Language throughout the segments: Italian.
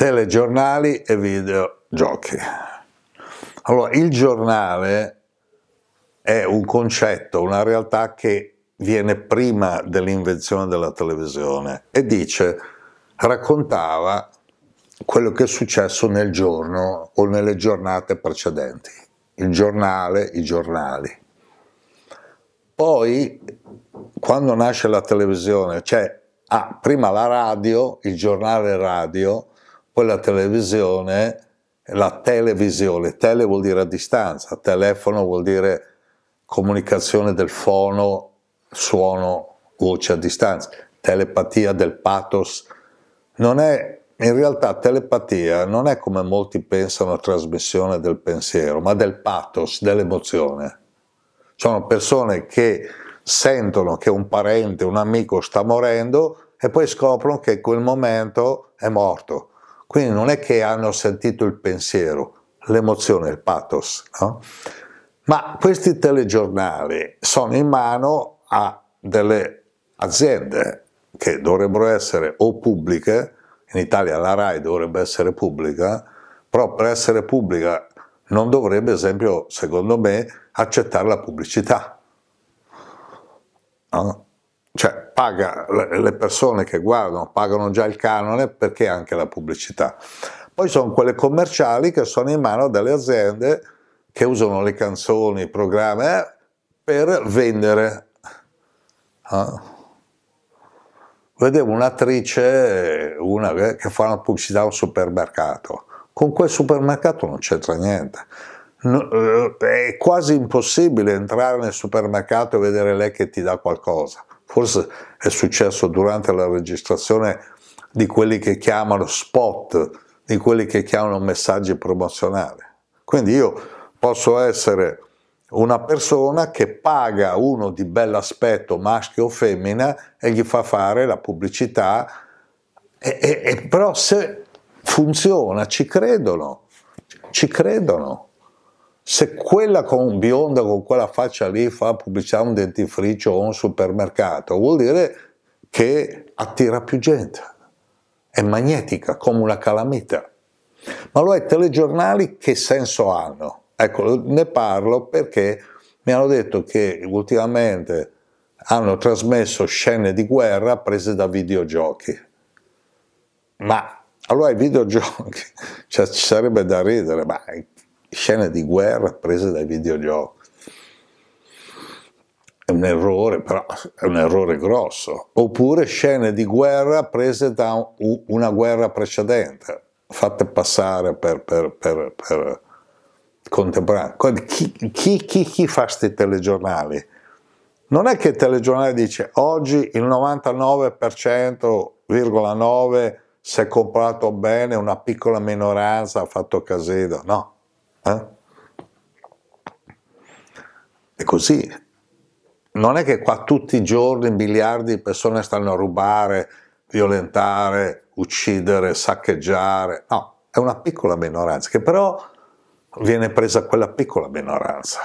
telegiornali e videogiochi. Allora, il giornale è un concetto, una realtà che viene prima dell'invenzione della televisione e dice, raccontava quello che è successo nel giorno o nelle giornate precedenti, il giornale, i giornali. Poi, quando nasce la televisione, cioè, ah, prima la radio, il giornale radio, poi la televisione, la televisione, tele vuol dire a distanza, telefono vuol dire comunicazione del fono, suono, voce a distanza, telepatia del pathos. Non è, in realtà telepatia non è come molti pensano trasmissione del pensiero, ma del pathos, dell'emozione. Sono persone che sentono che un parente, un amico sta morendo e poi scoprono che in quel momento è morto. Quindi non è che hanno sentito il pensiero, l'emozione, il pathos, no? ma questi telegiornali sono in mano a delle aziende che dovrebbero essere o pubbliche, in Italia la RAI dovrebbe essere pubblica, però per essere pubblica non dovrebbe, esempio, secondo me, accettare la pubblicità. No? cioè paga, le persone che guardano pagano già il canone perché anche la pubblicità. Poi sono quelle commerciali che sono in mano delle aziende che usano le canzoni, i programmi eh, per vendere. Ah. Vedevo un'attrice, una che fa una pubblicità a un supermercato. Con quel supermercato non c'entra niente. No, eh, è quasi impossibile entrare nel supermercato e vedere lei che ti dà qualcosa forse è successo durante la registrazione di quelli che chiamano spot, di quelli che chiamano messaggi promozionali. Quindi io posso essere una persona che paga uno di bell'aspetto, maschio o femmina, e gli fa fare la pubblicità, e, e, e però se funziona, ci credono, ci credono se quella con bionda con quella faccia lì fa pubblicità un dentifricio o un supermercato, vuol dire che attira più gente, è magnetica come una calamita. Ma allora i telegiornali che senso hanno? Ecco, ne parlo perché mi hanno detto che ultimamente hanno trasmesso scene di guerra prese da videogiochi. Ma allora i videogiochi, cioè, ci sarebbe da ridere, ma scene di guerra prese dai videogiochi. È un errore, però è un errore grosso. Oppure scene di guerra prese da una guerra precedente, fatte passare per, per, per, per contemporaneo. Chi, chi, chi, chi fa questi telegiornali? Non è che il telegiornale dice oggi il 99,9% si è comprato bene una piccola minoranza ha fatto casino, no. Eh? È così. Non è che qua tutti i giorni miliardi di persone stanno a rubare, violentare, uccidere, saccheggiare. No, è una piccola minoranza che però viene presa quella piccola minoranza.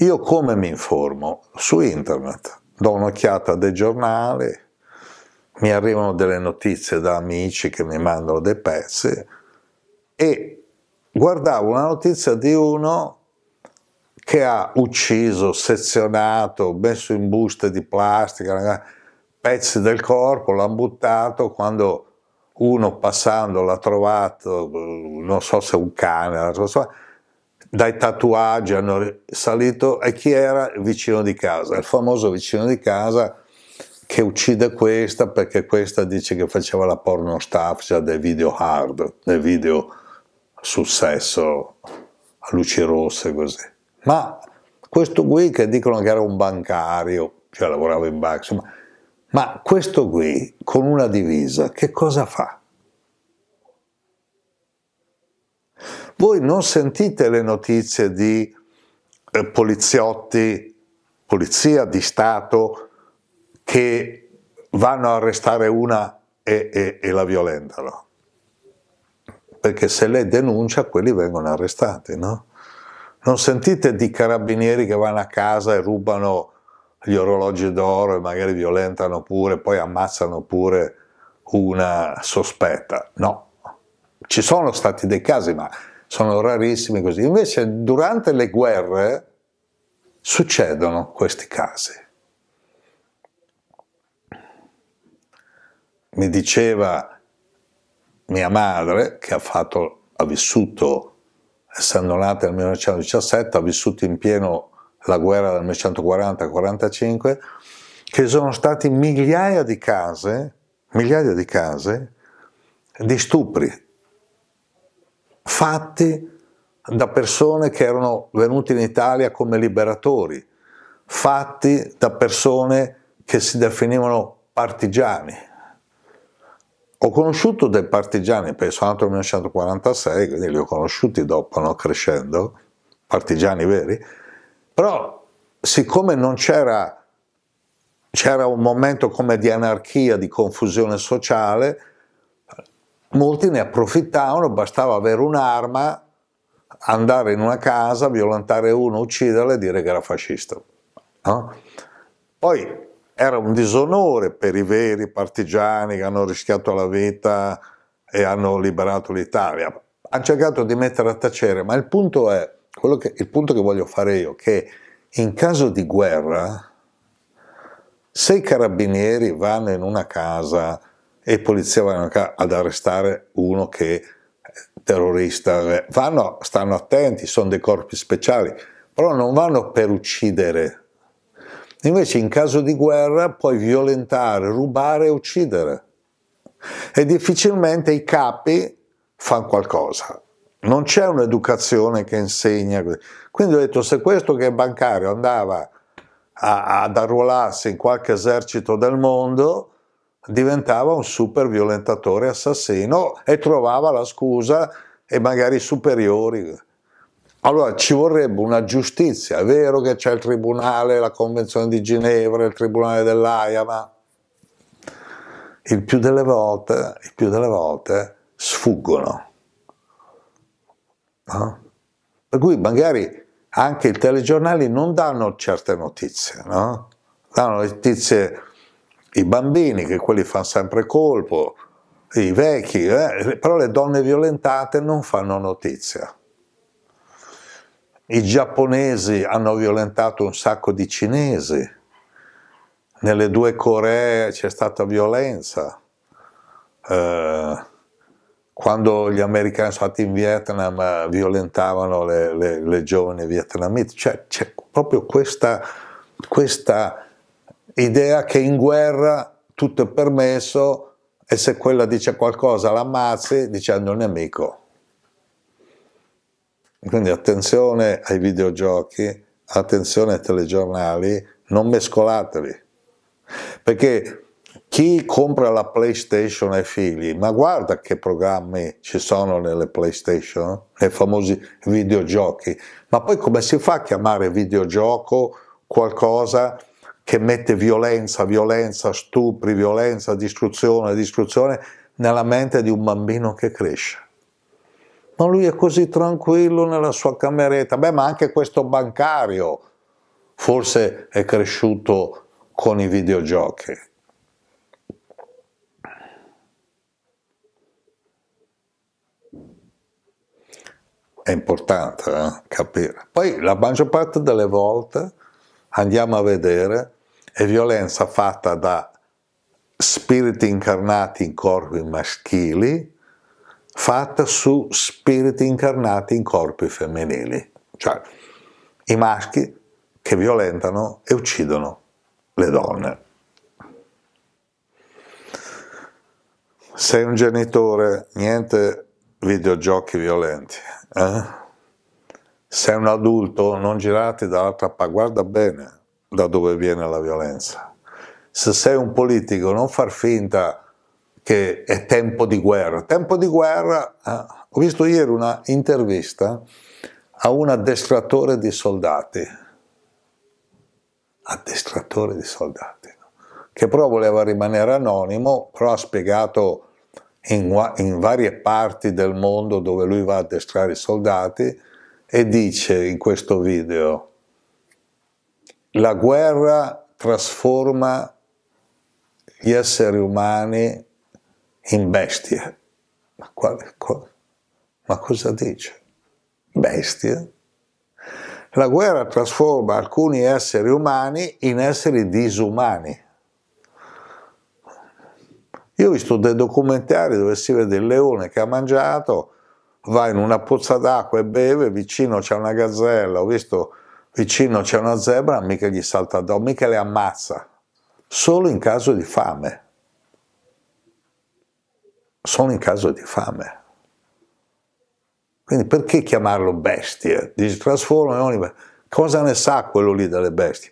Io come mi informo? Su internet, do un'occhiata a dei giornali, mi arrivano delle notizie da amici che mi mandano dei pezzi e guardavo una notizia di uno che ha ucciso, sezionato, messo in buste di plastica pezzi del corpo, l'hanno buttato quando uno passando l'ha trovato, non so se un cane, dai tatuaggi hanno salito e chi era il vicino di casa, il famoso vicino di casa che uccide questa perché questa dice che faceva la porno staff già cioè dei video hard, dei video sul sesso a luci rosse così. Ma questo qui che dicono che era un bancario, cioè lavorava in banca, insomma, ma questo qui con una divisa che cosa fa? Voi non sentite le notizie di eh, poliziotti, polizia di Stato che vanno a arrestare una e, e, e la violentano. Perché se lei denuncia, quelli vengono arrestati, no? Non sentite di carabinieri che vanno a casa e rubano gli orologi d'oro e magari violentano pure, poi ammazzano pure una sospetta. No, ci sono stati dei casi, ma sono rarissimi così. Invece durante le guerre succedono questi casi. mi diceva mia madre, che ha, fatto, ha vissuto, essendo nata nel 1917, ha vissuto in pieno la guerra del 1940-45, che sono stati migliaia di case, migliaia di case di stupri fatti da persone che erano venute in Italia come liberatori, fatti da persone che si definivano partigiani. Ho conosciuto dei partigiani, penso al 1946, quindi li ho conosciuti dopo, no? crescendo, partigiani veri, però siccome non c'era, c'era un momento come di anarchia, di confusione sociale, molti ne approfittavano, bastava avere un'arma, andare in una casa, violentare uno, ucciderla e dire che era fascista. No? Poi era un disonore per i veri partigiani che hanno rischiato la vita e hanno liberato l'Italia. Hanno cercato di mettere a tacere, ma il punto è, che, il punto che voglio fare io, che in caso di guerra, se i carabinieri vanno in una casa e i polizia vanno ad arrestare uno che è terrorista, eh, vanno, stanno attenti, sono dei corpi speciali, però non vanno per uccidere Invece in caso di guerra puoi violentare, rubare e uccidere. E difficilmente i capi fanno qualcosa. Non c'è un'educazione che insegna. Quindi ho detto, se questo che è bancario andava a, ad arruolarsi in qualche esercito del mondo, diventava un super violentatore assassino e trovava la scusa e magari superiori. Allora ci vorrebbe una giustizia, è vero che c'è il Tribunale, la Convenzione di Ginevra, il Tribunale dell'AIA, ma il più delle volte, il più delle volte sfuggono. No? Per cui magari anche i telegiornali non danno certe notizie, no? danno notizie i bambini, che quelli fanno sempre colpo, i vecchi, eh? però le donne violentate non fanno notizia. I giapponesi hanno violentato un sacco di cinesi, nelle due Coree c'è stata violenza. Eh, quando gli americani sono stati in Vietnam eh, violentavano le, le, le giovani vietnamite, cioè c'è proprio questa, questa idea che in guerra tutto è permesso e se quella dice qualcosa l'ammazzi dicendo il nemico. Quindi attenzione ai videogiochi, attenzione ai telegiornali, non mescolateli. Perché chi compra la PlayStation ai figli, ma guarda che programmi ci sono nelle PlayStation, nei famosi videogiochi, ma poi come si fa a chiamare videogioco qualcosa che mette violenza, violenza, stupri, violenza, distruzione, distruzione nella mente di un bambino che cresce? ma lui è così tranquillo nella sua cameretta. Beh, ma anche questo bancario forse è cresciuto con i videogiochi. È importante eh, capire. Poi la maggior parte delle volte andiamo a vedere è violenza fatta da spiriti incarnati in corpi maschili fatta su spiriti incarnati in corpi femminili, cioè i maschi che violentano e uccidono le donne. Sei un genitore, niente videogiochi violenti. Eh? Sei un adulto, non girarti dall'altra parte, guarda bene da dove viene la violenza. Se sei un politico, non far finta che è tempo di guerra. Tempo di guerra, eh, ho visto ieri una intervista a un addestratore di soldati, addestratore di soldati, che però voleva rimanere anonimo, però ha spiegato in, in varie parti del mondo dove lui va a addestrare i soldati e dice in questo video, la guerra trasforma gli esseri umani in bestie. Ma quale cosa? Ma cosa dice? Bestie? La guerra trasforma alcuni esseri umani in esseri disumani. Io ho visto dei documentari dove si vede il leone che ha mangiato, va in una pozza d'acqua e beve, vicino c'è una gazzella, ho visto vicino c'è una zebra, mica gli salta addosso, mica le ammazza, solo in caso di fame solo in caso di fame. Quindi perché chiamarlo bestia? Dice trasforma in ogni Cosa ne sa quello lì delle bestie?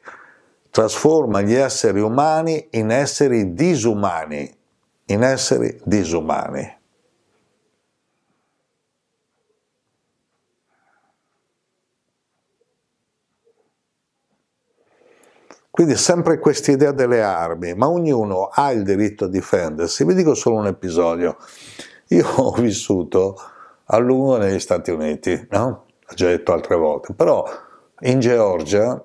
Trasforma gli esseri umani in esseri disumani, in esseri disumani. Quindi sempre questa idea delle armi, ma ognuno ha il diritto a difendersi. Vi dico solo un episodio. Io ho vissuto a lungo negli Stati Uniti, no? L'ho già detto altre volte, però in Georgia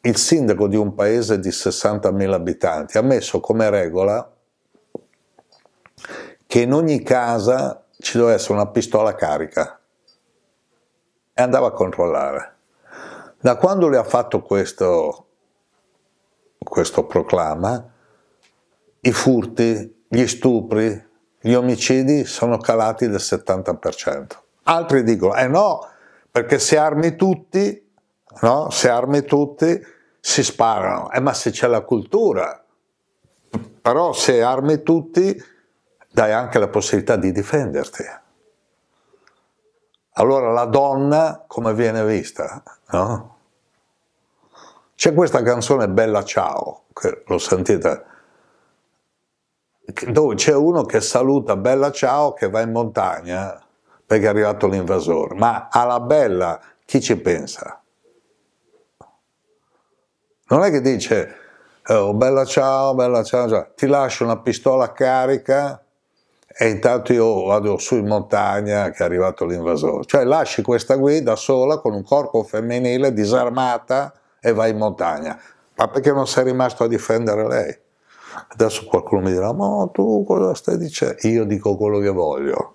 il sindaco di un paese di 60.000 abitanti ha messo come regola che in ogni casa ci doveva essere una pistola carica e andava a controllare. Da quando le ha fatto questo questo proclama, i furti, gli stupri, gli omicidi sono calati del 70%. Altri dicono, eh no, perché se armi tutti, no? se armi tutti si sparano, eh ma se c'è la cultura, però se armi tutti dai anche la possibilità di difenderti. Allora la donna come viene vista? No? C'è questa canzone Bella Ciao, che lo sentite, dove c'è uno che saluta Bella Ciao che va in montagna eh, perché è arrivato l'invasore, ma alla Bella chi ci pensa? Non è che dice, oh, bella ciao, bella ciao, ciao, ti lascio una pistola carica e intanto io vado su in montagna che è arrivato l'invasore. Cioè lasci questa guida sola con un corpo femminile disarmata e va in montagna. Ma perché non sei rimasto a difendere lei? Adesso qualcuno mi dirà, ma tu cosa stai dicendo? Io dico quello che voglio.